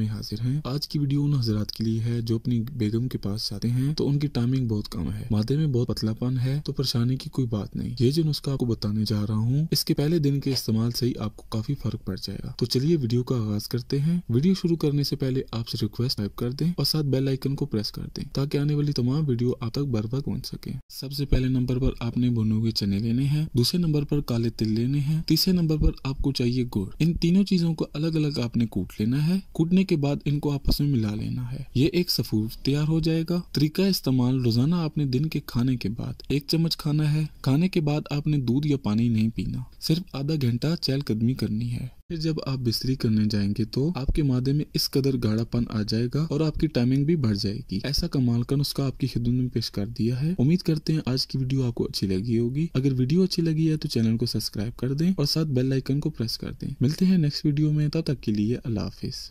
में हाजिर हैं आज की वीडियो उन हजरात के लिए है जो अपनी बेगम के पास जाते हैं तो उनकी टाइमिंग बहुत कम है मादे में बहुत पतलापन है तो परेशानी की कोई बात नहीं ये जो नुस्खा आपको बताने जा रहा हूँ इसके पहले दिन के इस्तेमाल से ही आपको काफी फर्क पड़ जाएगा तो चलिए वीडियो का आगाज करते हैं वीडियो शुरू करने से पहले आपसे रिक्वेस्ट टाइप कर दें और साथ बेल आइकन को प्रेस कर दें ताकि आने वाली तमाम वीडियो आप तक बर बार पहुंच सके सबसे पहले नंबर पर आपने भुने हुए चने लेने हैं दूसरे नंबर पर काले तिल लेने हैं तीसरे नंबर पर आपको चाहिए गुड़ इन तीनों चीजों को अलग अलग आपने कूट लेना है कूटने के बाद इनको आपस में मिला लेना है ये एक सफूर तैयार हो जाएगा तरीका इस्तेमाल रोजाना आपने दिन के खाने के बाद एक चम्मच खाना है खाने के बाद आपने दूध या पानी नहीं पीना सिर्फ आधा घंटा चैल कदमी करनी है फिर जब आप बिस्तरी करने जाएंगे तो आपके मादे में इस कदर गाढ़ापन आ जाएगा और आपकी टाइमिंग भी बढ़ जाएगी ऐसा कमाल का नुस्खा आपकी खिदमत में पेश कर दिया है उम्मीद करते हैं आज की वीडियो आपको अच्छी लगी होगी अगर वीडियो अच्छी लगी है तो चैनल को सब्सक्राइब कर दें और साथ बेल आइकन को प्रेस कर दें मिलते हैं नेक्स्ट वीडियो में तब तक के लिए अल्लाह हाफिज